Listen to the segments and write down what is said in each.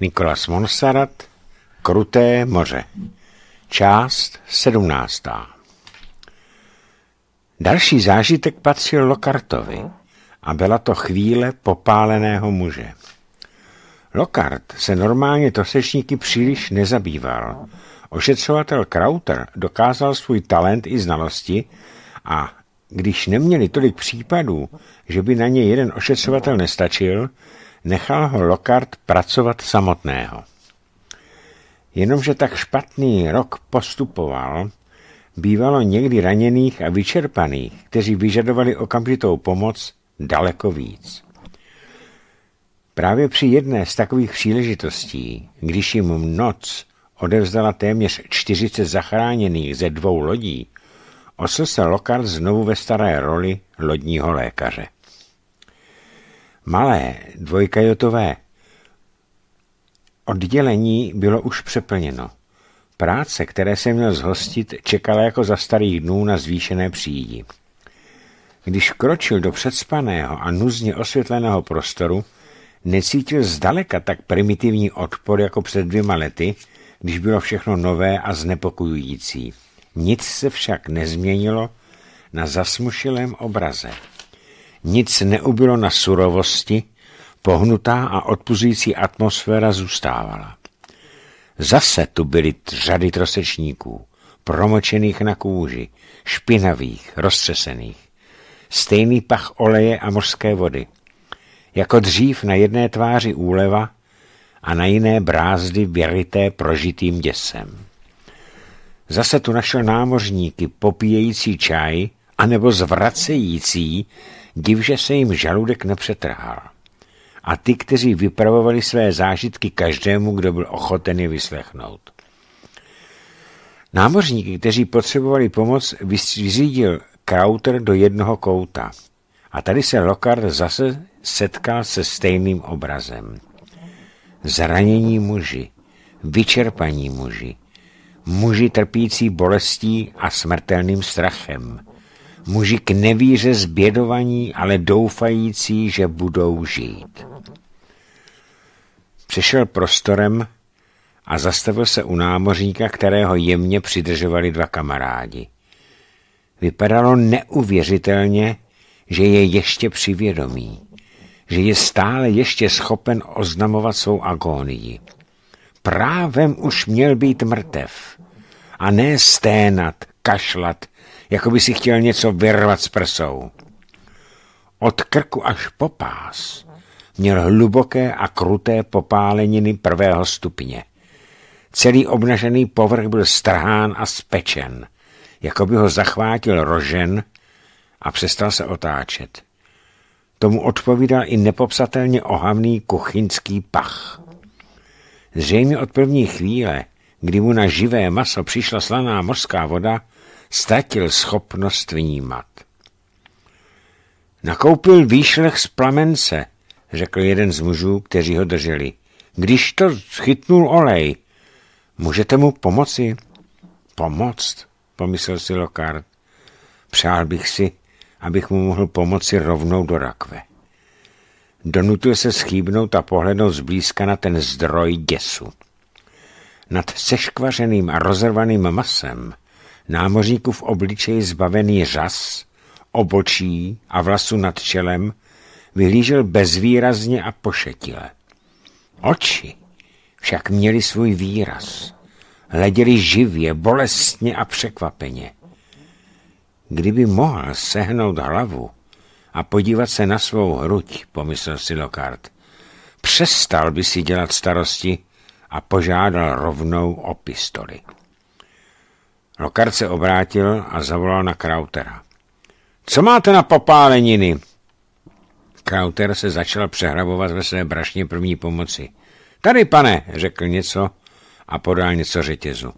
Nikolas Monsarat, Kruté moře. Část 17. Další zážitek patřil Lokartovi a byla to chvíle popáleného muže. Lokart se normálně tosečníky příliš nezabýval. Ošetřovatel Krauter dokázal svůj talent i znalosti a když neměli tolik případů, že by na ně jeden ošetřovatel nestačil, nechal ho Lockhart pracovat samotného. Jenomže tak špatný rok postupoval, bývalo někdy raněných a vyčerpaných, kteří vyžadovali okamžitou pomoc daleko víc. Právě při jedné z takových příležitostí, když jim noc odevzdala téměř 40 zachráněných ze dvou lodí, osl se Lokar znovu ve staré roli lodního lékaře. Malé dvojkajotové oddělení bylo už přeplněno. Práce, které se měl zhostit, čekala jako za starých dnů na zvýšené příjdi. Když kročil do předspaného a nuzně osvětleného prostoru, necítil zdaleka tak primitivní odpor jako před dvěma lety, když bylo všechno nové a znepokojující. Nic se však nezměnilo na zasmušilém obraze. Nic neubilo na surovosti, pohnutá a odpuzující atmosféra zůstávala. Zase tu byly řady trosečníků, promočených na kůži, špinavých, roztřesených. Stejný pach oleje a mořské vody. Jako dřív na jedné tváři úleva a na jiné brázdy věrité prožitým děsem. Zase tu našel námořníky popíjející čaj anebo zvracející divže se jim žaludek nepřetrhal. A ty, kteří vypravovali své zážitky každému, kdo byl ochoten je vyslechnout. Námořníky, kteří potřebovali pomoc, vyřídil Krauter do jednoho kouta. A tady se Lockhart zase setkal se stejným obrazem. Zranění muži, vyčerpaní muži, muži trpící bolestí a smrtelným strachem, muži k nevíře zbědovaní, ale doufající, že budou žít. Přešel prostorem a zastavil se u námořníka, kterého jemně přidržovali dva kamarádi. Vypadalo neuvěřitelně, že je ještě přivědomí, že je stále ještě schopen oznamovat svou agónii. Právem už měl být mrtev a ne sténat, kašlat, jako by si chtěl něco vyrvat z prsou. Od krku až po pás měl hluboké a kruté popáleniny prvého stupně. Celý obnažený povrch byl strhán a spečen, jako by ho zachvátil rožen a přestal se otáčet. Tomu odpovídal i nepopsatelně ohavný kuchyňský pach. Zřejmě od první chvíle, kdy mu na živé maso přišla slaná mořská voda, ztratil schopnost vnímat. Nakoupil výšlech z plamence, řekl jeden z mužů, kteří ho drželi. Když to chytnul olej, můžete mu pomoci? Pomoct, pomyslel si Lokard. Přál bych si, abych mu mohl pomoci rovnou do rakve. Donutil se schýbnout a pohlednout zblízka na ten zdroj děsu. Nad seškvařeným a rozrvaným masem námořníku v obličeji zbavený řas, obočí a vlasu nad čelem, vyhlížel bezvýrazně a pošetile. Oči však měli svůj výraz. Hleděli živě, bolestně a překvapeně. Kdyby mohl sehnout hlavu a podívat se na svou hruď, pomyslel si Lokard, přestal by si dělat starosti a požádal rovnou o pistoli. Lokard se obrátil a zavolal na Krautera. Co máte na popáleniny? Krauter se začal přehrabovat ve své brašně první pomoci. Tady, pane, řekl něco a podal něco řetězu.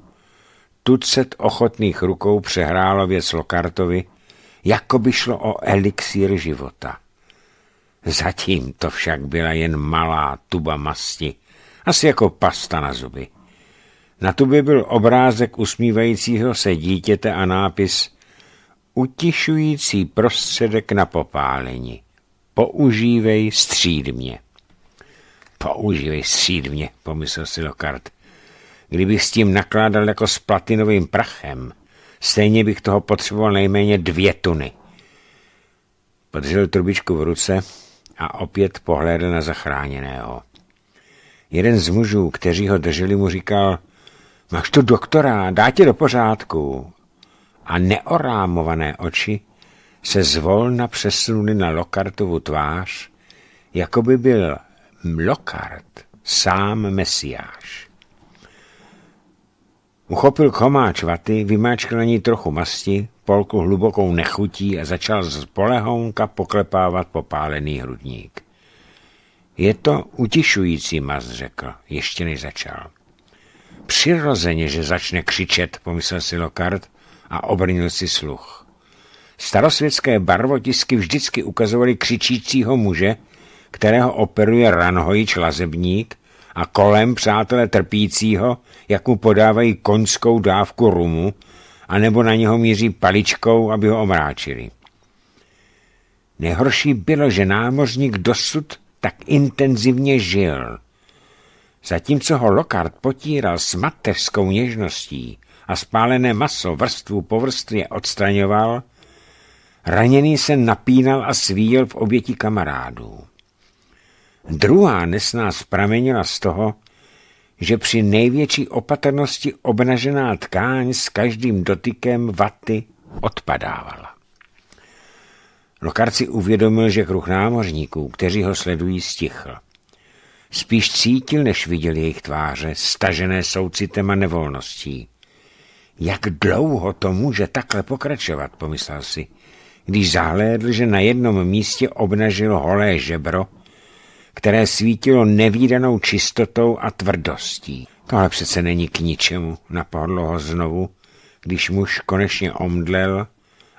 Tucet ochotných rukou přehrálo věc Lokartovi, jako by šlo o elixír života. Zatím to však byla jen malá tuba masti, asi jako pasta na zuby. Na tu by byl obrázek usmívajícího se dítěte a nápis Utišující prostředek na popálení. Používej střídmě. Používej střídmě, pomyslel si lokard. Kdybych s tím nakládal jako s platinovým prachem, stejně bych toho potřeboval nejméně dvě tuny. Podřel trubičku v ruce a opět pohlédl na zachráněného. Jeden z mužů, kteří ho drželi, mu říkal, tu doktora, dá ti do pořádku. A neorámované oči se zvolna přesunuly na Lokartovu tvář, jako by byl Lokart sám mesiáš. Uchopil komáč vaty, vymáčkl na ní trochu masti, polku hlubokou nechutí a začal z polehounka poklepávat popálený hrudník. Je to utišující mas, řekl, ještě než začal přirozeně, že začne křičet, pomyslel si Lokard a obrnil si sluch. Starosvětské barvotisky vždycky ukazovaly křičícího muže, kterého operuje ranhojič lazebník a kolem přátele trpícího, jak mu podávají konskou dávku rumu, anebo na něho míří paličkou, aby ho omráčili. Nejhorší bylo, že námořník dosud tak intenzivně žil – Zatímco ho Lockhart potíral s mateřskou něžností a spálené maso vrstvu po vrstvě odstraňoval, raněný se napínal a svíjel v oběti kamarádů. Druhá nesnás pramenila z toho, že při největší opatrnosti obnažená tkáň s každým dotykem vaty odpadávala. Lokarci uvědomil, že kruh námořníků, kteří ho sledují, stichl. Spíš cítil, než viděl jejich tváře, stažené soucitem a nevolností. Jak dlouho to může takhle pokračovat, pomyslel si, když zahlédl, že na jednom místě obnažil holé žebro, které svítilo nevýdanou čistotou a tvrdostí. Tohle přece není k ničemu, napadlo ho znovu, když muž konečně omdlel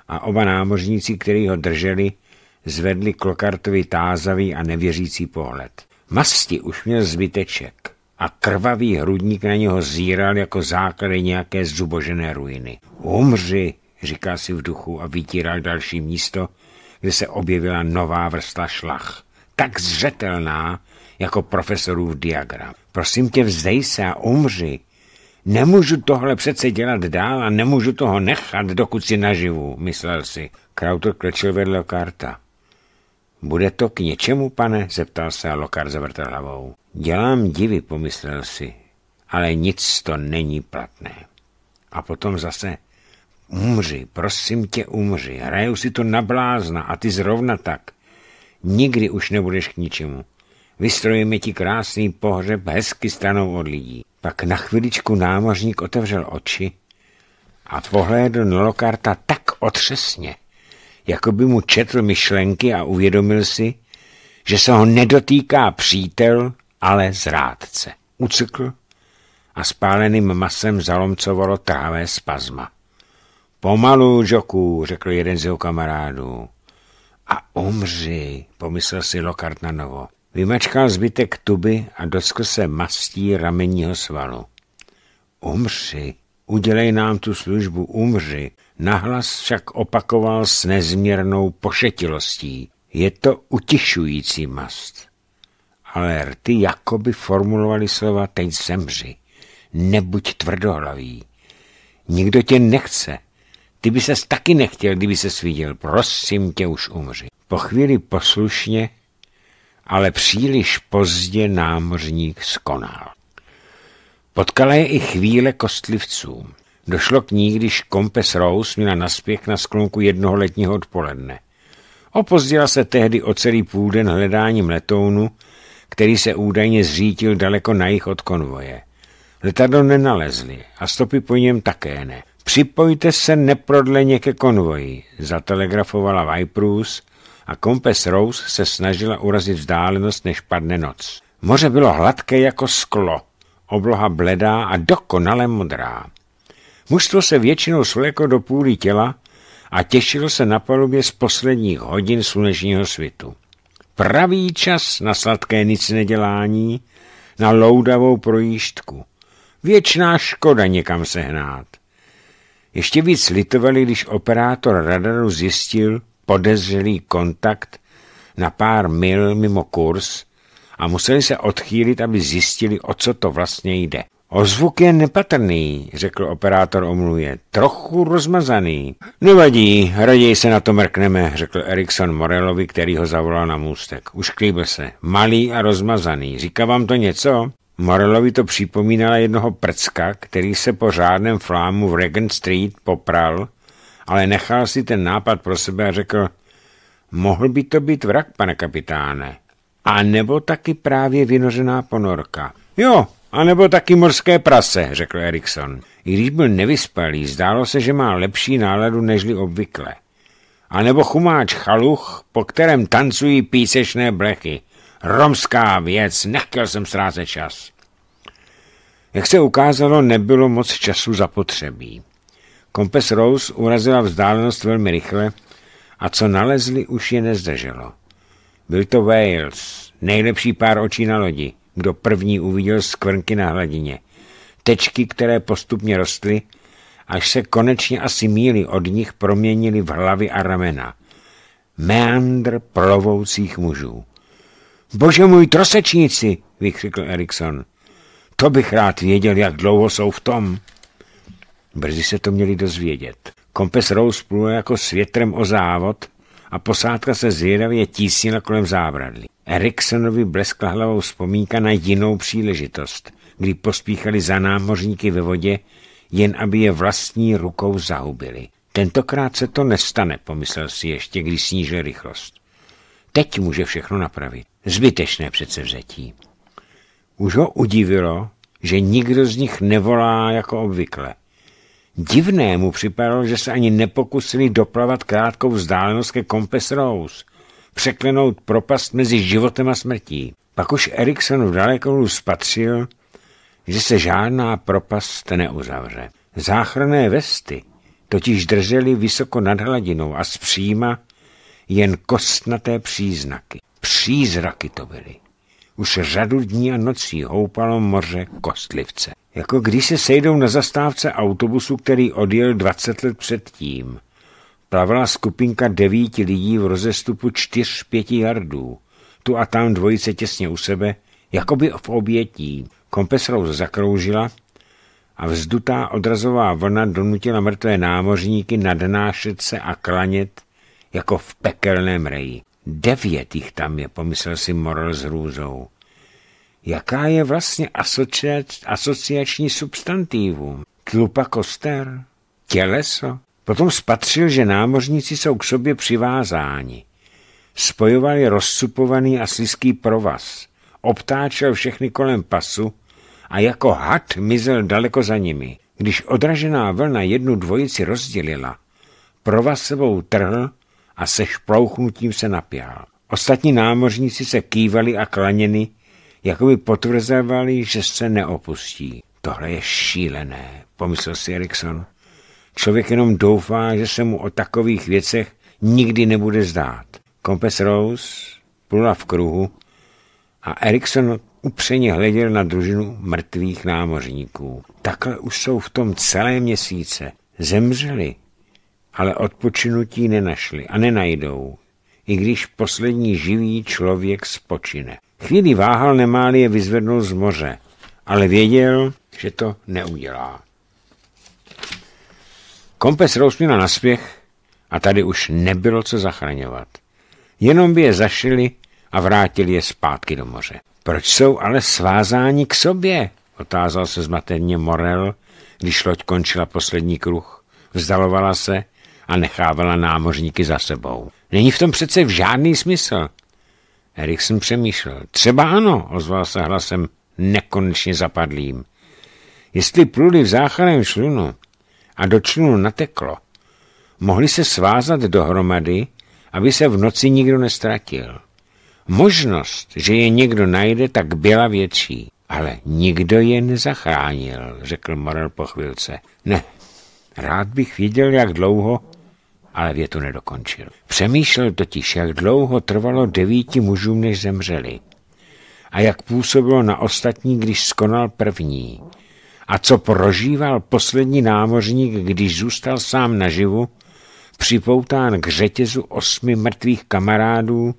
a oba námořníci, který ho drželi, zvedli Klokartovi tázavý a nevěřící pohled. Masti už měl zbyteček a krvavý hrudník na něho zíral jako základy nějaké zubožené ruiny. Umři, říká si v duchu a vytíral další místo, kde se objevila nová vrstva šlach. Tak zřetelná, jako profesorův diagram. Prosím tě, vzdej se a umři. Nemůžu tohle přece dělat dál a nemůžu toho nechat, dokud si naživu, myslel si. Krauter klečil vedle karta. Bude to k něčemu, pane? zeptal se Lokar zavrtel hlavou. Dělám divy, pomyslel si, ale nic to není platné. A potom zase, umři, prosím tě, umři, hraju si to na blázna a ty zrovna tak. Nikdy už nebudeš k ničemu. Vystrojíme ti krásný pohřeb hezky stanou od lidí. Pak na chviličku námořník otevřel oči a pohlédl Lokarta tak otřesně, jako by mu četl myšlenky a uvědomil si, že se ho nedotýká přítel, ale zrádce. Ucykl a spáleným masem zalomcovalo trávé spazma. Pomalu, Joku, řekl jeden z jeho kamarádů. A umři, pomyslel si Lokart na novo. Vymačkal zbytek tuby a dotkl se mastí ramenního svalu. Umři, udělej nám tu službu, umři, Nahlas však opakoval s nezměrnou pošetilostí. Je to utišující mast. Ale rty jakoby formulovali slova teď zemři. Nebuď tvrdohlavý. Nikdo tě nechce. Ty by ses taky nechtěl, kdyby se viděl, Prosím tě, už umři. Po chvíli poslušně, ale příliš pozdě námořník skonal. Potkala je i chvíle kostlivcům. Došlo k ní, když kompes Rose měla naspěch na sklonku jednoho letního odpoledne. Opozdila se tehdy o celý půlden hledáním letounu, který se údajně zřítil daleko na jich od konvoje. Letadlo nenalezli a stopy po něm také ne. Připojte se neprodleně ke konvoji, zatelegrafovala Viprus a kompes Rose se snažila urazit vzdálenost, než padne noc. Moře bylo hladké jako sklo, obloha bledá a dokonale modrá. Mužstvo se většinou svléklo do půly těla a těšilo se na palubě z posledních hodin slunečního svitu. Pravý čas na sladké nic nedělání, na loudavou projíždku. Věčná škoda někam sehnát. Ještě víc litovali, když operátor radaru zjistil podezřelý kontakt na pár mil mimo kurz a museli se odchýlit, aby zjistili, o co to vlastně jde. Ozvuk je nepatrný, řekl operátor omluvě. Trochu rozmazaný. Nevadí, raději se na to mrkneme, řekl Erikson Morelovi, který ho zavolal na můstek. Už klíbl se. Malý a rozmazaný. Říká vám to něco? Morelovi to připomínala jednoho prcka, který se po řádném flámu v Regent Street popral, ale nechal si ten nápad pro sebe a řekl, mohl by to být vrak, pane kapitáne. A nebo taky právě vynořená ponorka. Jo, a nebo taky morské prase, řekl Erikson. I když byl nevyspalý, zdálo se, že má lepší náladu nežli obvykle. A nebo chumáč chaluch, po kterém tancují písečné blechy. Romská věc, nechtěl jsem ztrácet čas. Jak se ukázalo, nebylo moc času zapotřebí. Kompes Rose urazila vzdálenost velmi rychle a co nalezli, už je nezdrželo. Byl to Wales, nejlepší pár očí na lodi kdo první uviděl skvrnky na hladině. Tečky, které postupně rostly, až se konečně asi míly od nich proměnily v hlavy a ramena. Meandr plovoucích mužů. Bože můj, trosečníci, vykřikl Erikson. To bych rád věděl, jak dlouho jsou v tom. Brzy se to měli dozvědět. Kompes Rose plul jako světrem o závod a posádka se zvědavě tísnila kolem zábradlí. Eriksonovi bleskla hlavou vzpomínka na jinou příležitost, kdy pospíchali za námořníky ve vodě, jen aby je vlastní rukou zahubili. Tentokrát se to nestane, pomyslel si ještě, když snížil rychlost. Teď může všechno napravit. Zbytečné předsevzetí. Už ho udivilo, že nikdo z nich nevolá jako obvykle. Divné mu připadalo, že se ani nepokusili doplavat krátkou vzdálenost ke Compass Rose, překlenout propast mezi životem a smrtí. Pak už Erikson v dalekoru spatřil, že se žádná propast neuzavře. Záchranné vesty totiž držely vysoko nad hladinou a zpříma jen kostnaté příznaky. Přízraky to byly. Už řadu dní a nocí houpalo moře kostlivce. Jako když se sejdou na zastávce autobusu, který odjel 20 let předtím. Plavila skupinka devíti lidí v rozestupu čtyř pěti jardů. Tu a tam dvojice těsně u sebe, jako by v obětí. Kompesrou zakroužila a vzdutá odrazová vlna donutila mrtvé námořníky nadnášet se a klanět jako v pekelném reji. Devět jich tam je, pomyslel si Moral s hrůzou. Jaká je vlastně asociační substantivum? Tlupa koster? Těleso? Potom spatřil, že námořníci jsou k sobě přivázáni. Spojovali rozcupovaný a slizký provaz. Obtáčel všechny kolem pasu a jako had mizel daleko za nimi. Když odražená vlna jednu dvojici rozdělila, provaz sebou trhl a se šplouchnutím se napěl. Ostatní námořníci se kývali a klaněni, jako by potvrzovali, že se neopustí. Tohle je šílené, pomyslel si Erikson. Člověk jenom doufá, že se mu o takových věcech nikdy nebude zdát. Kompes Rose plula v kruhu a Erikson upřeně hleděl na družinu mrtvých námořníků. Takhle už jsou v tom celé měsíce. Zemřeli, ale odpočinutí nenašli a nenajdou, i když poslední živý člověk spočine. Chvíli váhal, nemáli je vyzvednul z moře, ale věděl, že to neudělá. Kompes rousměl na spěch a tady už nebylo co zachraňovat. Jenom by je zašili a vrátili je zpátky do moře. Proč jsou ale svázáni k sobě? Otázal se zmateně Morel, když loď končila poslední kruh. Vzdalovala se a nechávala námořníky za sebou. Není v tom přece v žádný smysl. Erikson přemýšlel. Třeba ano, ozval se hlasem nekonečně zapadlým. Jestli pluli v záchranném člunu a do člunu nateklo, mohli se svázat dohromady, aby se v noci nikdo nestratil. Možnost, že je někdo najde, tak byla větší. Ale nikdo je nezachránil, řekl Morel po chvilce. Ne, rád bych viděl, jak dlouho ale větu nedokončil. Přemýšlel totiž, jak dlouho trvalo devíti mužům, než zemřeli. A jak působilo na ostatní, když skonal první. A co prožíval poslední námořník, když zůstal sám naživu, připoután k řetězu osmi mrtvých kamarádů,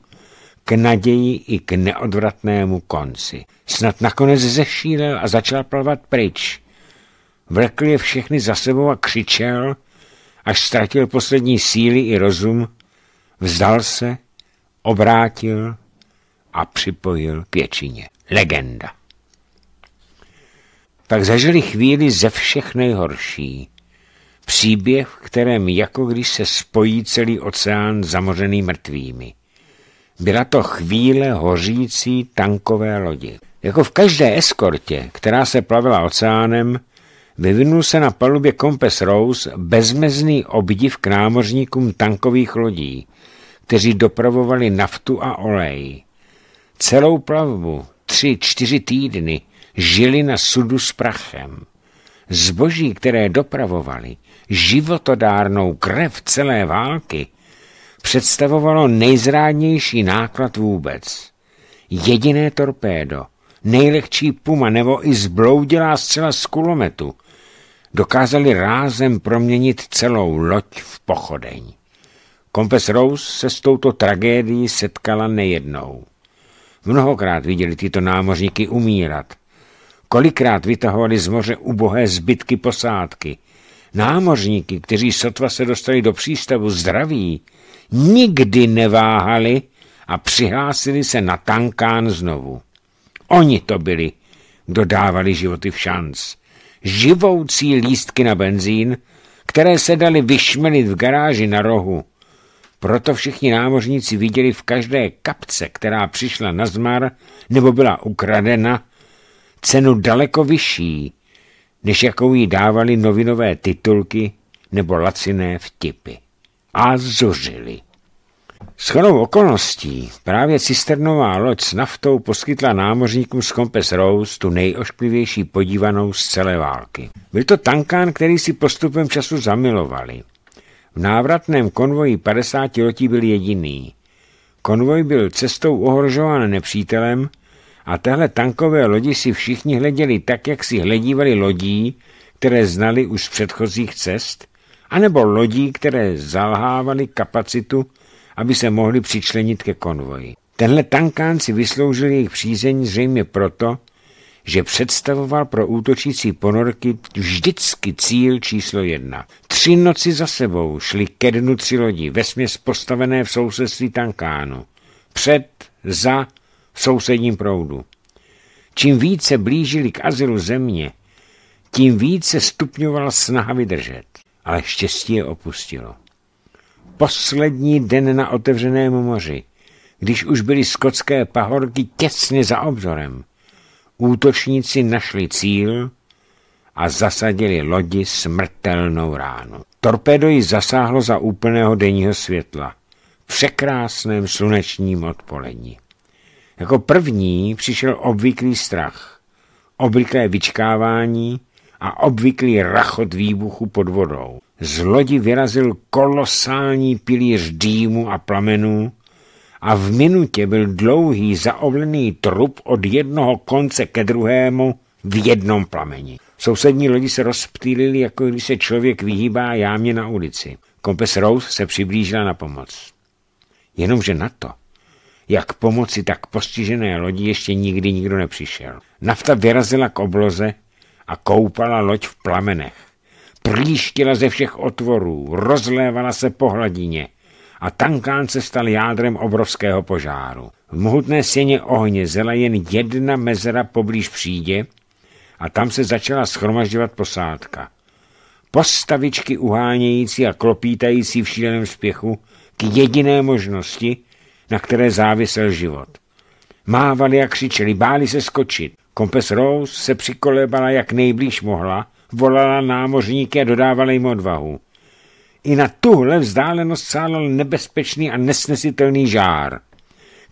k naději i k neodvratnému konci. Snad nakonec zešílel a začal plavat pryč. Vlekl je všechny za sebou a křičel – až ztratil poslední síly i rozum, vzdal se, obrátil a připojil k většině. Legenda. Tak zažili chvíli ze všech nejhorší. Příběh, v kterém jako když se spojí celý oceán zamořený mrtvými. Byla to chvíle hořící tankové lodi. Jako v každé eskortě, která se plavila oceánem, vyvinul se na palubě Compass Rose bezmezný obdiv k námořníkům tankových lodí, kteří dopravovali naftu a olej. Celou plavbu, tři, čtyři týdny, žili na sudu s prachem. Zboží, které dopravovali, životodárnou krev celé války, představovalo nejzrádnější náklad vůbec. Jediné torpédo, nejlehčí puma nebo i zbloudilá střela z kulometu – dokázali rázem proměnit celou loď v pochodeň. Kompes Rose se s touto tragédií setkala nejednou. Mnohokrát viděli tyto námořníky umírat. Kolikrát vytahovali z moře ubohé zbytky posádky. Námořníky, kteří sotva se dostali do přístavu zdraví, nikdy neváhali a přihlásili se na tankán znovu. Oni to byli, kdo dávali životy v šanc živoucí lístky na benzín, které se daly vyšmelit v garáži na rohu. Proto všichni námořníci viděli v každé kapce, která přišla na zmar nebo byla ukradena, cenu daleko vyšší, než jakou jí dávali novinové titulky nebo laciné vtipy. A zuřili. Shodou okolností právě cisternová loď s naftou poskytla námořníkům z Compass Rose tu nejošklivější podívanou z celé války. Byl to tankán, který si postupem času zamilovali. V návratném konvoji 50 lotí byl jediný. Konvoj byl cestou ohrožován nepřítelem a tehle tankové lodi si všichni hleděli tak, jak si hledívali lodí, které znali už z předchozích cest, anebo lodí, které zalhávali kapacitu aby se mohli přičlenit ke konvoji. Tenhle tankán si vysloužil jejich přízeň zřejmě proto, že představoval pro útočící ponorky vždycky cíl číslo jedna. Tři noci za sebou šli ke dnu tři lodí, vesměs postavené v sousedství tankánu. Před, za, v sousedním proudu. Čím více blížili k azylu země, tím více stupňovala snaha vydržet. Ale štěstí je opustilo poslední den na otevřeném moři, když už byly skotské pahorky těsně za obzorem. Útočníci našli cíl a zasadili lodi smrtelnou ránu. Torpédo ji zasáhlo za úplného denního světla v překrásném slunečním odpolení. Jako první přišel obvyklý strach, obvyklé vyčkávání, a obvyklý rachot výbuchu pod vodou. Z lodi vyrazil kolosální pilíř dýmu a plamenů a v minutě byl dlouhý zaovlený trup od jednoho konce ke druhému v jednom plameni. Sousední lodi se rozptýlili, jako když se člověk vyhýbá jámě na ulici. Kompes Rose se přiblížila na pomoc. Jenomže na to, jak pomoci tak postižené lodi ještě nikdy nikdo nepřišel. Nafta vyrazila k obloze, a koupala loď v plamenech. Prlíštila ze všech otvorů, rozlévala se po hladině a tankán se stal jádrem obrovského požáru. V mohutné sěně ohně zela jen jedna mezera poblíž přídě a tam se začala schromažďovat posádka. Postavičky uhánějící a klopítající v šíleném spěchu k jediné možnosti, na které závisel život. Mávali a křičeli, báli se skočit. Kompes Rose se přikolebala, jak nejblíž mohla, volala námořníky a dodávala jim odvahu. I na tuhle vzdálenost sálal nebezpečný a nesnesitelný žár.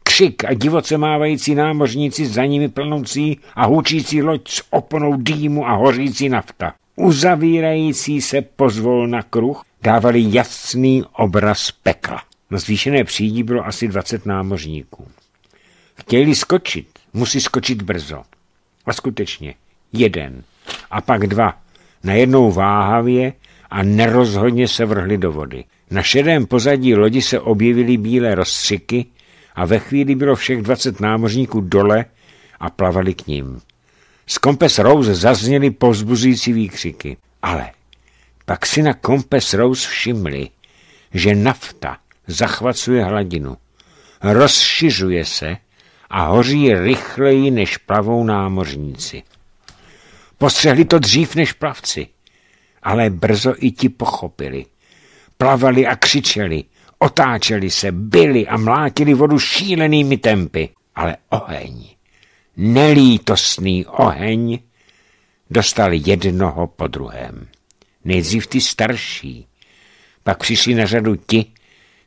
Křik a divoce mávající námořníci za nimi plnoucí a hůčící loď s oponou dýmu a hořící nafta. Uzavírající se pozvol na kruh dávali jasný obraz pekla. Na zvýšené přídi bylo asi 20 námořníků. Chtěli skočit, musí skočit brzo. A skutečně, jeden a pak dva. Najednou váhavě a nerozhodně se vrhli do vody. Na šedém pozadí lodi se objevily bílé rozstřiky a ve chvíli bylo všech dvacet námořníků dole a plavali k ním. Z Kompes Rose zazněly povzbuzující výkřiky. Ale pak si na Kompes Rose všimli, že nafta zachvacuje hladinu, rozšiřuje se a hoří rychleji než plavou námořníci. Postřehli to dřív než plavci, ale brzo i ti pochopili. Plavali a křičeli, otáčeli se, byli a mlátili vodu šílenými tempy. Ale oheň, nelítostný oheň, dostal jednoho po druhém. Nejdřív ty starší, pak přišli na řadu ti,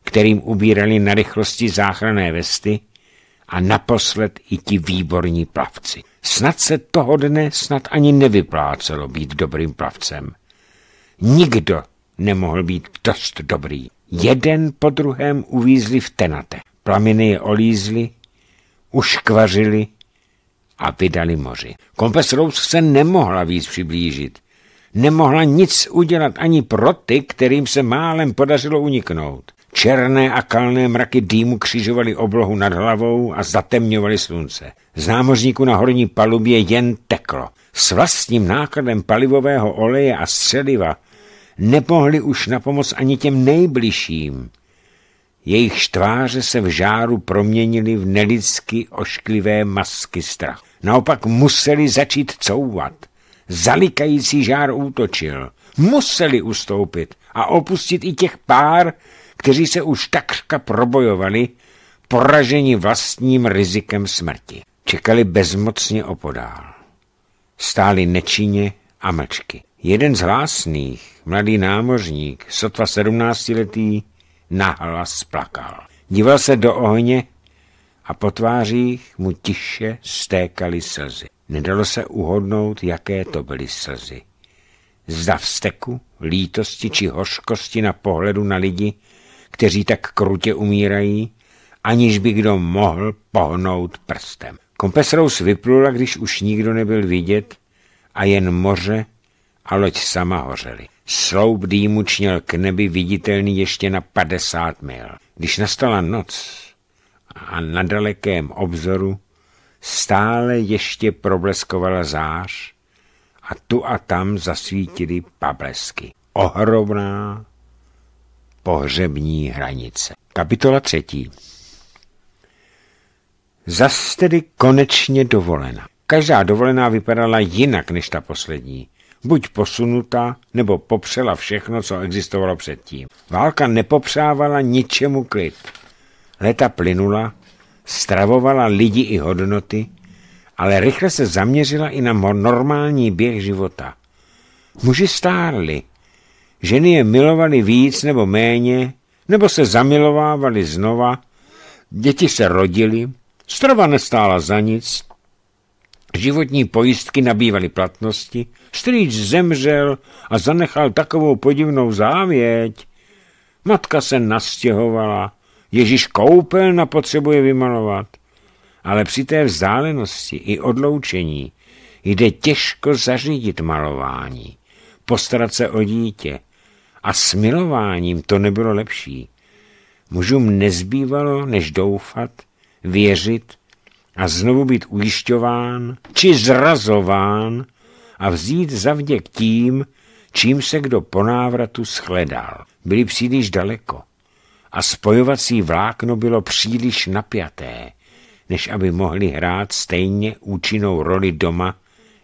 kterým ubírali na rychlosti záchranné vesty a naposled i ti výborní plavci. Snad se toho dne snad ani nevyplácelo být dobrým plavcem. Nikdo nemohl být dost dobrý. Jeden po druhém uvízli v tenate. Plaminy je olízli, uškvařili a vydali moři. Kompes Rose se nemohla víc přiblížit. Nemohla nic udělat ani pro ty, kterým se málem podařilo uniknout. Černé a kalné mraky dýmu křižovaly oblohu nad hlavou a zatemňovaly slunce. Z námořníku na horní palubě jen teklo. S vlastním nákladem palivového oleje a střeliva nepohli už na pomoc ani těm nejbližším. Jejich tváře se v žáru proměnily v nelidsky ošklivé masky strachu. Naopak museli začít couvat. Zalikající žár útočil. Museli ustoupit a opustit i těch pár, kteří se už takřka probojovali, poraženi vlastním rizikem smrti. Čekali bezmocně opodál. Stáli nečině a mlčky. Jeden z hlásných, mladý námořník, sotva sedmnáctiletý, nahlas plakal. Díval se do ohně a po tvářích mu tiše stékaly slzy. Nedalo se uhodnout, jaké to byly slzy. Zda vsteku, lítosti či hořkosti na pohledu na lidi, kteří tak krutě umírají, aniž by kdo mohl pohnout prstem. Kompesrous vyplula, když už nikdo nebyl vidět a jen moře a loď sama hořely. Sloup dýmu čněl k nebi viditelný ještě na 50 mil. Když nastala noc a na dalekém obzoru stále ještě probleskovala zář a tu a tam zasvítily pablesky. Ohromná pohřební hranice. Kapitola třetí. Zas tedy konečně dovolena. Každá dovolená vypadala jinak než ta poslední. Buď posunuta, nebo popřela všechno, co existovalo předtím. Válka nepopřávala ničemu klid. Leta plynula, stravovala lidi i hodnoty, ale rychle se zaměřila i na normální běh života. Muži stárli, Ženy je milovali víc nebo méně, nebo se zamilovávali znova, děti se rodily, strava nestála za nic, životní pojistky nabývaly platnosti, strýč zemřel a zanechal takovou podivnou závěť. Matka se nastěhovala, Ježíš koupelna potřebuje vymalovat, ale při té vzdálenosti i odloučení jde těžko zařídit malování, postarat se o dítě, a smilováním to nebylo lepší. Mužům nezbývalo, než doufat, věřit a znovu být ujišťován či zrazován a vzít zavděk tím, čím se kdo po návratu shledal. Byli příliš daleko a spojovací vlákno bylo příliš napjaté, než aby mohli hrát stejně účinnou roli doma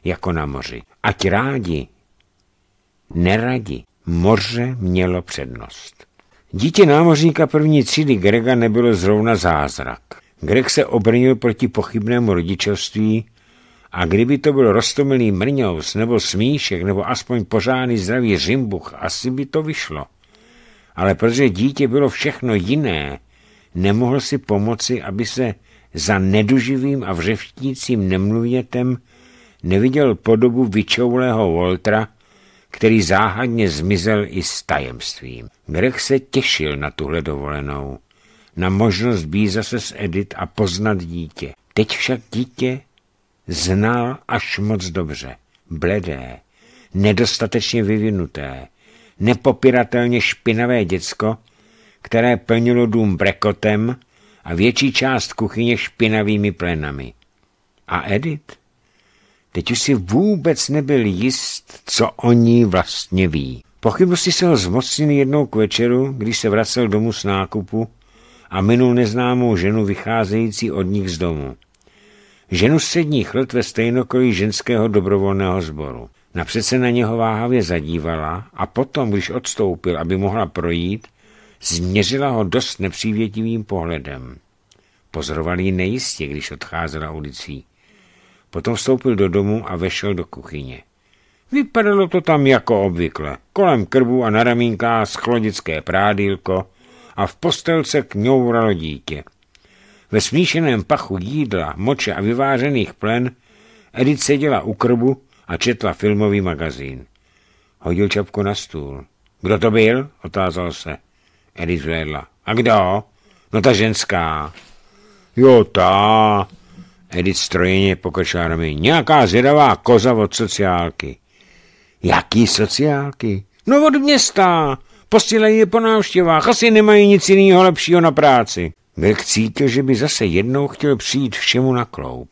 jako na moři. Ať rádi, neradi. Moře mělo přednost. Dítě námořníka první třídy Grega nebylo zrovna zázrak. Greg se obrnil proti pochybnému rodičovství a kdyby to byl rostomilý mrňous nebo smíšek nebo aspoň pořádný zdravý řimbuch, asi by to vyšlo. Ale protože dítě bylo všechno jiné, nemohl si pomoci, aby se za neduživým a vřevtícím nemluvětem neviděl podobu vyčoulého Voltra, který záhadně zmizel i s tajemstvím. Greg se těšil na tuhle dovolenou, na možnost být zase s Edith a poznat dítě. Teď však dítě znal až moc dobře. Bledé, nedostatečně vyvinuté, nepopiratelně špinavé děcko, které plnilo dům brekotem a větší část kuchyně špinavými plenami. A Edith? Teď už si vůbec nebyl jist, co o ní vlastně ví. Pochybnosti se ho zmocnil jednou k večeru, když se vracel domů z nákupu a minul neznámou ženu vycházející od nich z domu. Ženu sedních let ve stejnokolí ženského dobrovolného sboru. Napřed se na něho váhavě zadívala a potom, když odstoupil, aby mohla projít, změřila ho dost nepřívětivým pohledem. Pozoroval ji nejistě, když odcházela ulicí. Potom vstoupil do domu a vešel do kuchyně. Vypadalo to tam jako obvykle. Kolem krbu a na ramínka schlodické prádílko a v postelce kňouralo dítě. Ve smíšeném pachu jídla, moče a vyvážených plen Edith seděla u krbu a četla filmový magazín. Hodil čapku na stůl. Kdo to byl? Otázal se. Edith zvedla. A kdo? No ta ženská. Jo, ta. Edith strojeně pokročila na mě. Nějaká zvědavá koza od sociálky. Jaký sociálky? No od města. Posílají je po návštěvách. Asi nemají nic jiného lepšího na práci. Berg cítil, že by zase jednou chtěl přijít všemu na kloup.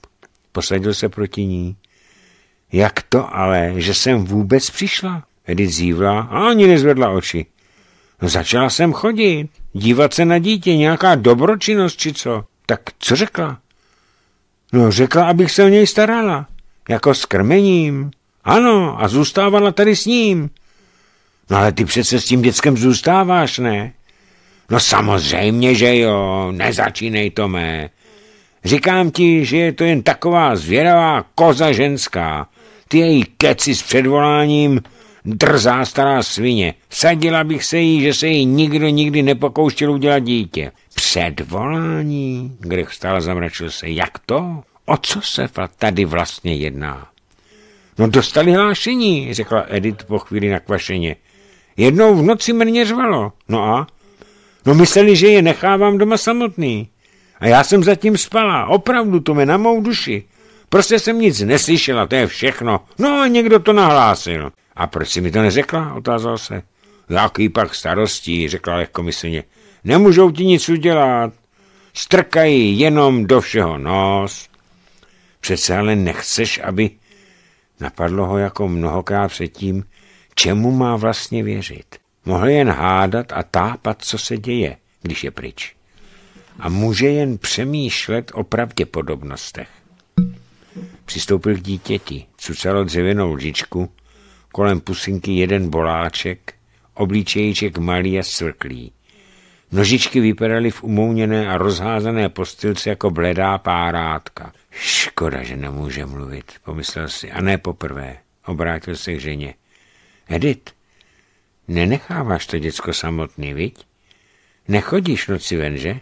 Posadil se proti ní. Jak to ale, že jsem vůbec přišla? Edith zívla a ani nezvedla oči. No, začala jsem chodit, dívat se na dítě, nějaká dobročinnost či co. Tak co řekla? No řekla, abych se o něj starala. Jako s krmením. Ano, a zůstávala tady s ním. No ale ty přece s tím dětskem zůstáváš, ne? No samozřejmě, že jo, nezačínej to mé. Říkám ti, že je to jen taková zvědavá koza ženská. Ty její keci s předvoláním Drzá stará svině. Sadila bych se jí, že se jí nikdo nikdy nepokouštěl udělat dítě. Předvolání? Grech stál zamračil se. Jak to? O co se tady vlastně jedná? No dostali hlášení, řekla Edith po chvíli nakvašeně. Jednou v noci mrně řvalo. No a? No mysleli, že je nechávám doma samotný. A já jsem zatím spala, opravdu to mi na mou duši. Prostě jsem nic neslyšela, to je všechno. No a někdo to nahlásil. A proč si mi to neřekla? Otázal se. Jaký no, pak starostí, řekla lehkomyslně. Nemůžou ti nic udělat. Strkají jenom do všeho nos. Přece ale nechceš, aby... Napadlo ho jako mnohokrát předtím, čemu má vlastně věřit. Mohl jen hádat a tápat, co se děje, když je pryč. A může jen přemýšlet o pravděpodobnostech. Přistoupil k dítěti, cucalo dřevěnou lžičku, kolem pusinky jeden boláček, obličejček malý a svrklý. Nožičky vypadaly v umouněné a rozházané postilce jako bledá párátka. Škoda, že nemůže mluvit, pomyslel si, a ne poprvé. Obrátil se k ženě. Edith, nenecháváš to děcko samotný, viď? Nechodíš noci ven, že?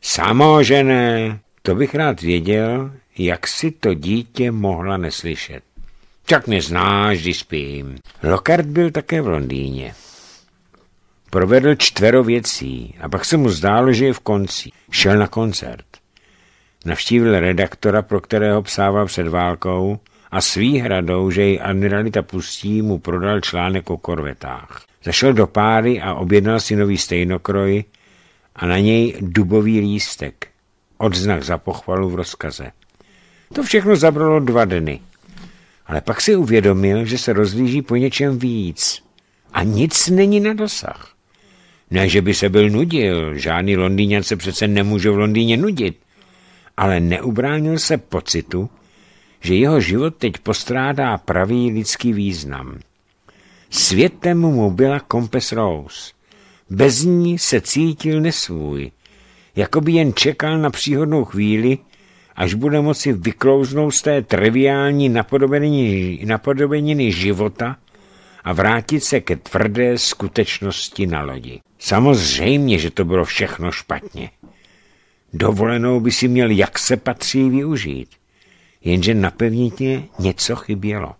Samo, že ne. To bych rád věděl, jak si to dítě mohla neslyšet. Čak mě znáš, když spím. Lockhart byl také v Londýně. Provedl čtvero věcí a pak se mu zdálo, že je v konci. Šel na koncert. Navštívil redaktora, pro kterého psával před válkou a s výhradou, že jej admiralita pustí, mu prodal článek o korvetách. Zašel do páry a objednal si nový stejnokroj a na něj dubový lístek. Odznak za pochvalu v rozkaze. To všechno zabralo dva dny. Ale pak si uvědomil, že se rozlíží po něčem víc. A nic není na dosah. Ne, že by se byl nudil, žádný Londýňan se přece nemůže v Londýně nudit. Ale neubránil se pocitu, že jeho život teď postrádá pravý lidský význam. Světem mu byla Compass Rose. Bez ní se cítil nesvůj, jako by jen čekal na příhodnou chvíli, až bude moci vyklouznout z té triviální napodobeniny, života a vrátit se ke tvrdé skutečnosti na lodi. Samozřejmě, že to bylo všechno špatně. Dovolenou by si měl, jak se patří, využít. Jenže napevnitě něco chybělo.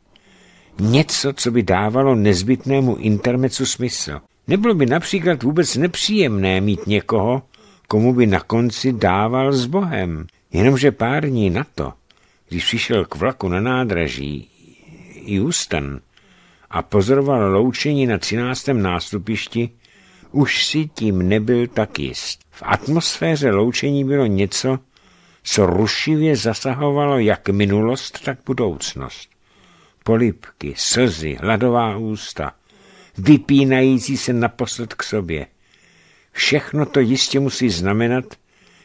Něco, co by dávalo nezbytnému intermecu smysl. Nebylo by například vůbec nepříjemné mít někoho, komu by na konci dával s Bohem. Jenomže pár dní na to, když přišel k vlaku na nádraží Houston a pozoroval loučení na 13. nástupišti, už si tím nebyl tak jist. V atmosféře loučení bylo něco, co rušivě zasahovalo jak minulost, tak budoucnost. Polipky, slzy, hladová ústa, vypínající se naposled k sobě. Všechno to jistě musí znamenat,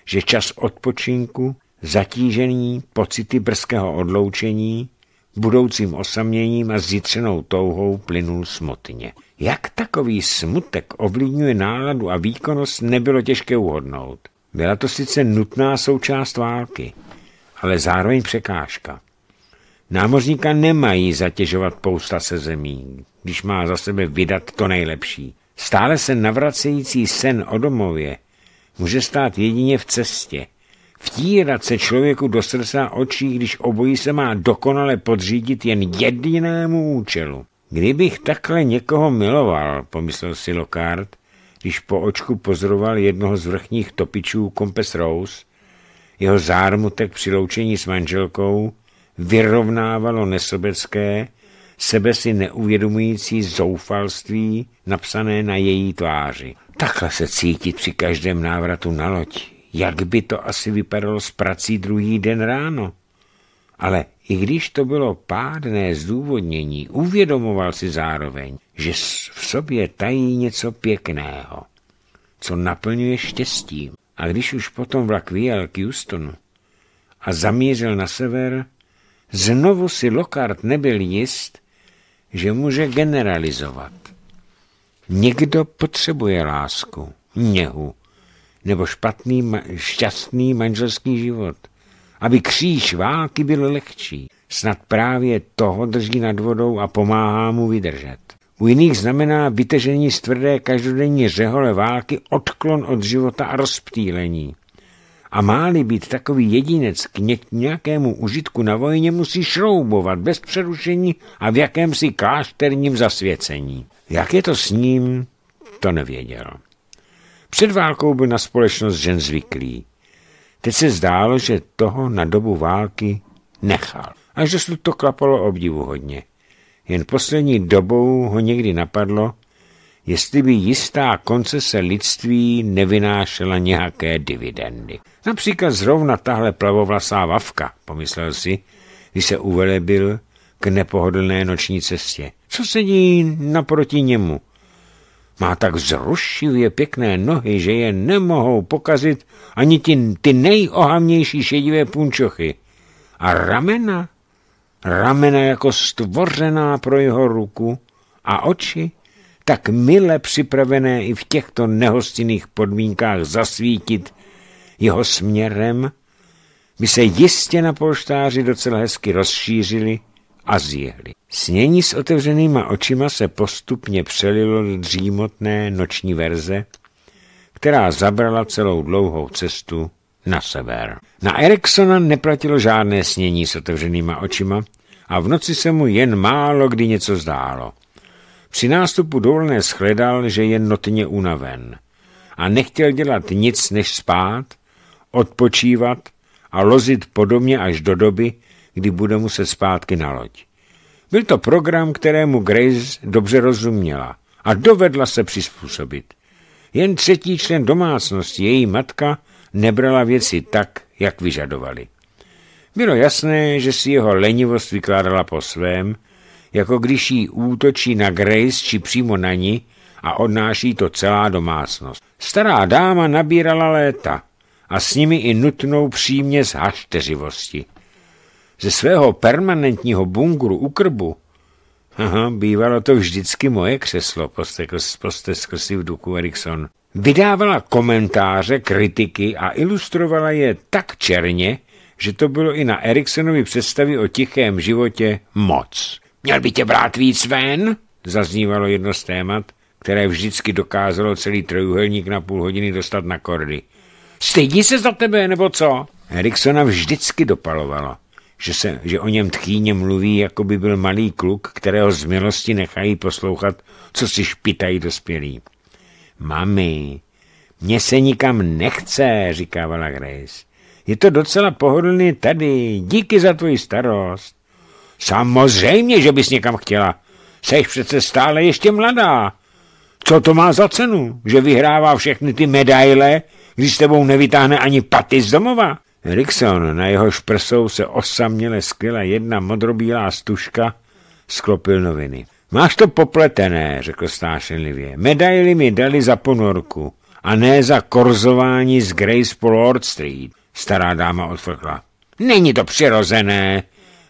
že čas odpočinku, zatížení pocity brzkého odloučení, budoucím osaměním a zjitřenou touhou plynul smutně. Jak takový smutek ovlivňuje náladu a výkonnost, nebylo těžké uhodnout. Byla to sice nutná součást války, ale zároveň překážka. Námořníka nemají zatěžovat pousta se zemí, když má za sebe vydat to nejlepší. Stále se navracející sen o domově může stát jedině v cestě. Vtírat se člověku do srdce a očí, když obojí se má dokonale podřídit jen jedinému účelu. Kdybych takhle někoho miloval, pomyslel si Lokard, když po očku pozoroval jednoho z vrchních topičů Kompes Rose, jeho zármutek při loučení s manželkou vyrovnávalo nesobecké, sebe si neuvědomující zoufalství napsané na její tváři. Takhle se cítit při každém návratu na loď. Jak by to asi vypadalo s prací druhý den ráno? Ale i když to bylo pádné zdůvodnění, uvědomoval si zároveň, že v sobě tají něco pěkného, co naplňuje štěstím. A když už potom vlak vyjel k Houstonu a zamířil na sever, znovu si Lockhart nebyl jist, že může generalizovat. Někdo potřebuje lásku, něhu, nebo špatný, šťastný manželský život, aby kříž války byl lehčí. Snad právě toho drží nad vodou a pomáhá mu vydržet. U jiných znamená vytežení z tvrdé každodenní řehole války, odklon od života a rozptýlení. A má-li být takový jedinec k nějakému užitku na vojně, musí šroubovat bez přerušení a v jakémsi klášterním zasvěcení. Jak je to s ním, to nevěděl. Před válkou byl na společnost žen zvyklý. Teď se zdálo, že toho na dobu války nechal. Až dosud to klapalo obdivu hodně. Jen poslední dobou ho někdy napadlo, jestli by jistá koncese lidství nevynášela nějaké dividendy. Například zrovna tahle plavovlasá vavka, pomyslel si, když se uvelebil, k nepohodlné noční cestě. Co sedí naproti němu? Má tak zrušivě pěkné nohy, že je nemohou pokazit ani ty, ty nejohamnější šedivé punčochy. A ramena? Ramena jako stvořená pro jeho ruku a oči? tak mile připravené i v těchto nehostinných podmínkách zasvítit jeho směrem, by se jistě na polštáři docela hezky rozšířili a zjehli. Snění s otevřenýma očima se postupně přelilo do dřímotné noční verze, která zabrala celou dlouhou cestu na sever. Na Eriksona neplatilo žádné snění s otevřenýma očima a v noci se mu jen málo kdy něco zdálo. Při nástupu dolné shledal, že je notně unaven a nechtěl dělat nic než spát, odpočívat a lozit podobně až do doby, kdy bude muset zpátky na loď. Byl to program, kterému Grace dobře rozuměla a dovedla se přizpůsobit. Jen třetí člen domácnosti, její matka, nebrala věci tak, jak vyžadovali. Bylo jasné, že si jeho lenivost vykládala po svém, jako když jí útočí na Grace či přímo na ní a odnáší to celá domácnost. Stará dáma nabírala léta a s nimi i nutnou příměs hašteřivosti ze svého permanentního bunkru u krbu. Aha, bývalo to vždycky moje křeslo, postekl, posteskl si v duku Erikson. Vydávala komentáře, kritiky a ilustrovala je tak černě, že to bylo i na Eriksonovi představy o tichém životě moc. Měl by tě brát víc ven, zaznívalo jedno z témat, které vždycky dokázalo celý trojuhelník na půl hodiny dostat na kordy. Stydí se za tebe, nebo co? Eriksona vždycky dopalovalo že, se, že o něm tchýně mluví, jako by byl malý kluk, kterého z milosti nechají poslouchat, co si špitají dospělí. Mami, mě se nikam nechce, říkávala Grace. Je to docela pohodlný tady, díky za tvoji starost. Samozřejmě, že bys někam chtěla. Seš přece stále ještě mladá. Co to má za cenu, že vyhrává všechny ty medaile, když s tebou nevytáhne ani paty z domova? Rickson, na jehož prsou se osaměle skvěla jedna modrobílá stužka, sklopil noviny. Máš to popletené, řekl stášenlivě. Medaily mi dali za ponorku a ne za korzování z Grace po Lord Street, stará dáma odfrkla. Není to přirozené.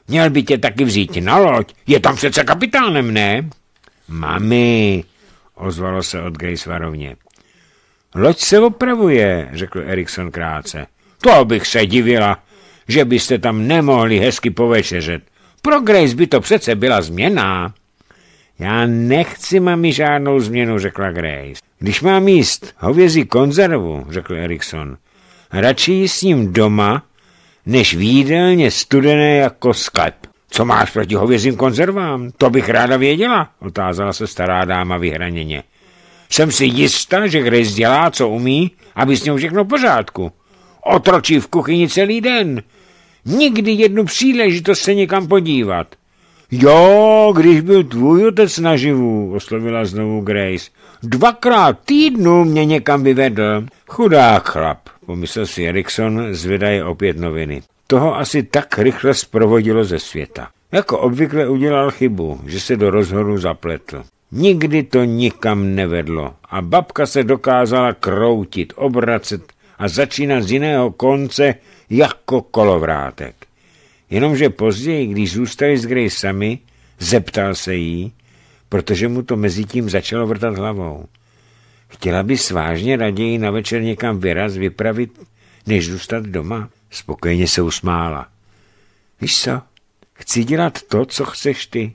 Měl by tě taky vzít na loď. Je tam přece kapitánem, ne? Mami, ozvalo se od Grace varovně. Loď se opravuje, řekl Erikson krátce. To bych se divila, že byste tam nemohli hezky povečeřet. Pro Grace by to přece byla změna. Já nechci, mami, žádnou změnu, řekla Grace. Když mám jíst hovězí konzervu, řekl Erikson, radši jí s ním doma, než v jídelně studené jako sklep. Co máš proti hovězím konzervám? To bych ráda věděla, otázala se stará dáma vyhraněně. Jsem si jistá, že Grace dělá, co umí, aby s ním všechno v pořádku otročí v kuchyni celý den. Nikdy jednu příležitost se někam podívat. Jo, když byl tvůj otec naživu, oslovila znovu Grace. Dvakrát týdnu mě někam vyvedl. Chudá chlap, pomyslel si Erikson, zvedaje opět noviny. Toho asi tak rychle zprovodilo ze světa. Jako obvykle udělal chybu, že se do rozhodu zapletl. Nikdy to nikam nevedlo a babka se dokázala kroutit, obracet, a začínat z jiného konce jako kolovrátek. Jenomže později, když zůstali s Grey sami, zeptal se jí, protože mu to mezi tím začalo vrtat hlavou. Chtěla by svážně raději na večer někam vyraz vypravit, než zůstat doma? Spokojeně se usmála. Víš co, chci dělat to, co chceš ty.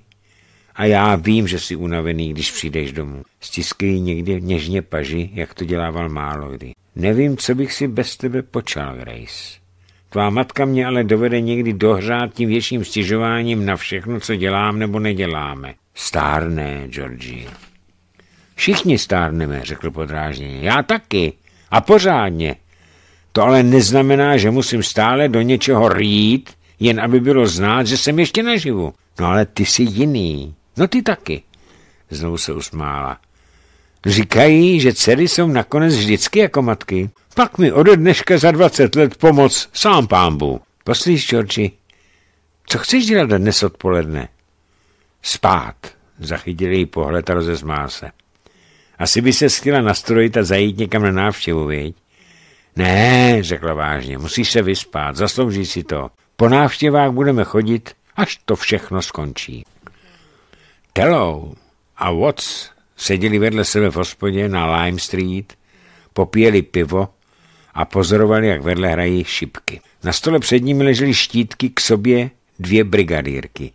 A já vím, že jsi unavený, když přijdeš domů. Stiskej někdy něžně paži, jak to dělával málo kdy. Nevím, co bych si bez tebe počal, Grace. Tvá matka mě ale dovede někdy dohřát tím větším stěžováním na všechno, co dělám nebo neděláme. Stárné, Georgie. Všichni stárneme, řekl podrážně. Já taky. A pořádně. To ale neznamená, že musím stále do něčeho rýt, jen aby bylo znát, že jsem ještě naživu. No ale ty jsi jiný. No ty taky. Znovu se usmála. Říkají, že dcery jsou nakonec vždycky jako matky. Pak mi ode dneška za 20 let pomoc sám pámbu. Poslíš, Georgi, co chceš dělat dnes odpoledne? Spát, zachytil její pohled a rozezmá se. Asi by se chtěla nastrojit a zajít někam na návštěvu, viď? Ne, řekla vážně, musíš se vyspat, zaslouží si to. Po návštěvách budeme chodit, až to všechno skončí. Telou a Watts Seděli vedle sebe v hospodě na Lime Street, popíjeli pivo a pozorovali, jak vedle hrají šipky. Na stole před nimi ležely štítky k sobě dvě brigadírky.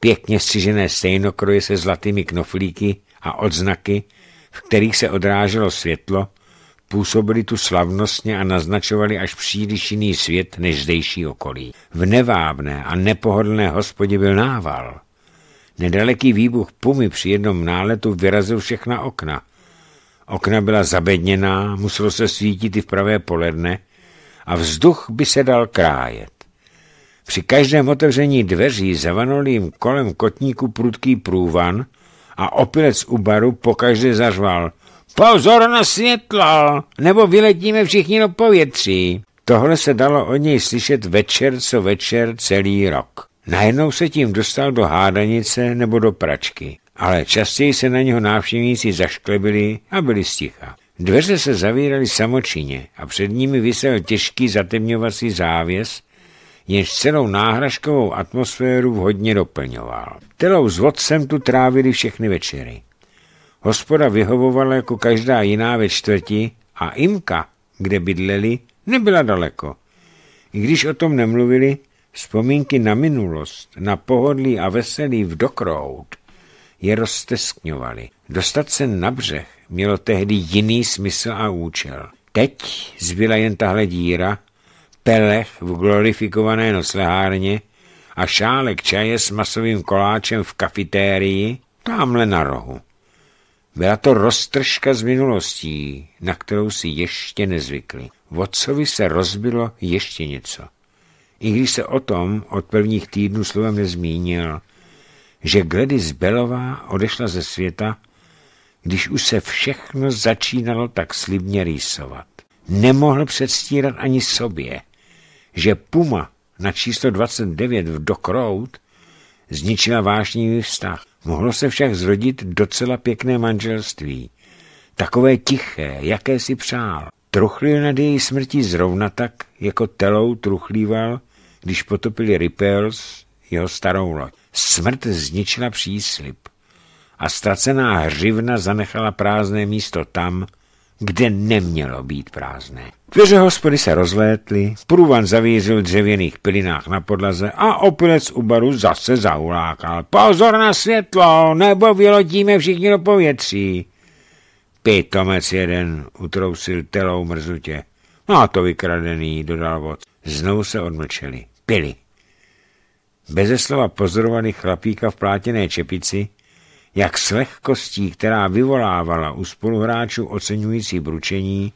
Pěkně střižené stejnokroje se zlatými knoflíky a odznaky, v kterých se odráželo světlo, působili tu slavnostně a naznačovali až příliš jiný svět než zdejší okolí. V nevábné a nepohodlné hospodě byl nával. Nedaleký výbuch pumy při jednom náletu vyrazil všechna okna. Okna byla zabedněná, muselo se svítit i v pravé poledne a vzduch by se dal krájet. Při každém otevření dveří zavanul jim kolem kotníku prudký průvan a opilec u baru pokaždé zařval Pozor na světla, nebo vyletíme všichni do povětří. Tohle se dalo o něj slyšet večer co večer celý rok. Najednou se tím dostal do hádanice nebo do pračky, ale častěji se na něho návštěvníci zašklebili a byli sticha. Dveře se zavíraly samočině a před nimi vysel těžký zatemňovací závěs, jenž celou náhražkovou atmosféru vhodně doplňoval. Telou s vodcem tu trávili všechny večery. Hospoda vyhovovala jako každá jiná ve čtvrti a Imka, kde bydleli, nebyla daleko. I když o tom nemluvili, Vzpomínky na minulost, na pohodlí a veselí v dokrout je rozteskňovaly. Dostat se na břeh mělo tehdy jiný smysl a účel. Teď zbyla jen tahle díra, pelech v glorifikované noslehárně a šálek čaje s masovým koláčem v kafitérii tamhle na rohu. Byla to roztržka z minulostí, na kterou si ještě nezvykli. Vodcovi se rozbilo ještě něco. I když se o tom od prvních týdnů slovem nezmínil, že Gladys Belová odešla ze světa, když už se všechno začínalo tak slibně rýsovat. Nemohl předstírat ani sobě, že Puma na číslo 29 v Dock Road zničila vášnivý vztah. Mohlo se však zrodit docela pěkné manželství. Takové tiché, jaké si přál. Truchlil nad její smrtí zrovna tak, jako telou truchlíval, když potopili Rippels jeho starou loď. Smrt zničila příslip a ztracená hřivna zanechala prázdné místo tam, kde nemělo být prázdné. Dveře hospody se rozlétly, průvan zavířil v dřevěných pilinách na podlaze a opilec u baru zase zaulákal. Pozor na světlo, nebo vylodíme všichni do povětří. Pitomec jeden utrousil telou mrzutě. No a to vykradený, dodal vod. Znovu se odmlčeli. Pili. Beze slova pozorovali chlapíka v plátěné čepici, jak s lehkostí, která vyvolávala u spoluhráčů oceňující bručení,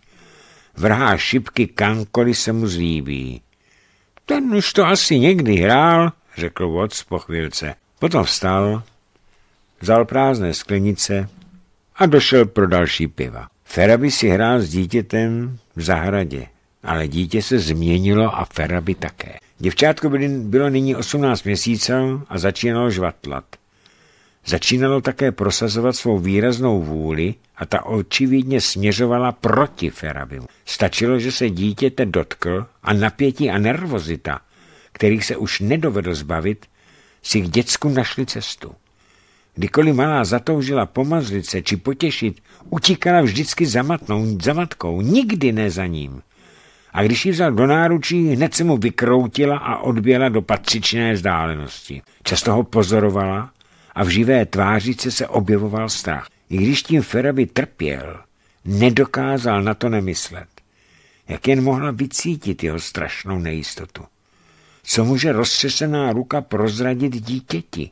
vrhá šipky kankoli se mu zlíbí. Ten už to asi někdy hrál, řekl Watts po chvilce. Potom vstal, vzal prázdné sklenice, a došel pro další piva. Feraby si hrál s dítětem v zahradě, ale dítě se změnilo a Feraby také. Děvčátko bylo nyní 18 měsíců a začínalo žvatlat. Začínalo také prosazovat svou výraznou vůli a ta očividně směřovala proti Ferabimu. Stačilo, že se dítěte dotkl a napětí a nervozita, kterých se už nedovedl zbavit, si k děcku našli cestu. Kdykoliv malá zatoužila pomazlit se či potěšit, utíkala vždycky za, matnou, za matkou, nikdy ne za ním. A když ji vzal do náručí, hned se mu vykroutila a odběla do patřičné vzdálenosti. Často ho pozorovala a v živé tvářice se objevoval strach. I když tím Feraby trpěl, nedokázal na to nemyslet. Jak jen mohla vycítit jeho strašnou nejistotu? Co může roztřesená ruka prozradit dítěti?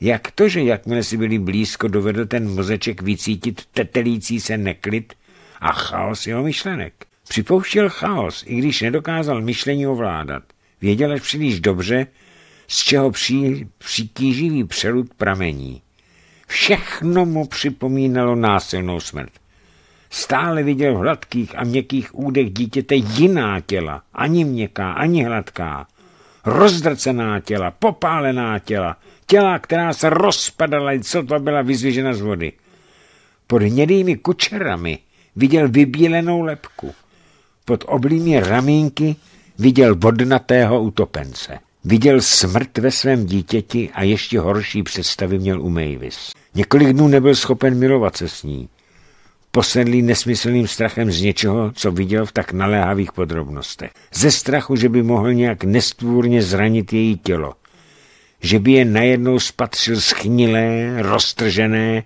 Jak to, že jakmile si byli blízko, dovedl ten mozeček vycítit tetelící se neklid a chaos jeho myšlenek? Připouštěl chaos, i když nedokázal myšlení ovládat. Věděl až příliš dobře, z čeho při, přitíživý přelud pramení. Všechno mu připomínalo násilnou smrt. Stále viděl v hladkých a měkkých údech dítěte jiná těla, ani měkká, ani hladká. Rozdrcená těla, popálená těla – těla, která se rozpadala, co to byla vyzvěžena z vody. Pod hnědými kučerami viděl vybílenou lepku. Pod oblými ramínky viděl vodnatého utopence. Viděl smrt ve svém dítěti a ještě horší představy měl u Mavis. Několik dnů nebyl schopen milovat se s ní. Posedlý nesmyslným strachem z něčeho, co viděl v tak naléhavých podrobnostech. Ze strachu, že by mohl nějak nestvůrně zranit její tělo – že by je najednou spatřil schnilé, roztržené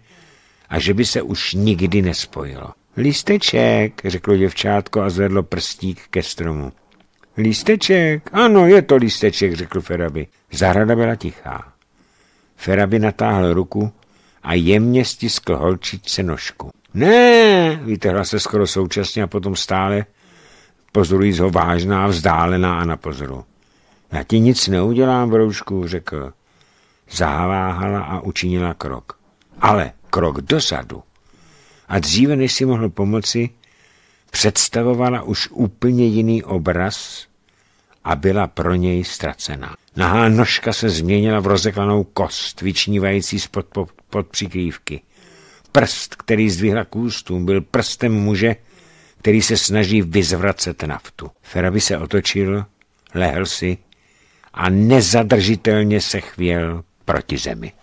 a že by se už nikdy nespojilo. Lísteček, řeklo děvčátko a zvedlo prstík ke stromu. Lísteček, ano, je to lísteček, řekl Feraby. Zahrada byla tichá. Feraby natáhl ruku a jemně stiskl holčičce nožku. Ne, vytrhla se skoro současně a potom stále pozorují ho vážná, vzdálená a na pozoru. Já ti nic neudělám, broušku, řekl. Zaváhala a učinila krok. Ale krok dozadu. A dříve, než si mohl pomoci, představovala už úplně jiný obraz a byla pro něj ztracená. Nahá nožka se změnila v rozeklanou kost, vyčnívající spod pod, pod přikrývky. Prst, který zdvihla k ústům, byl prstem muže, který se snaží vyzvracet naftu. Feraby se otočil, lehl si a nezadržitelně se chvěl proti zemi.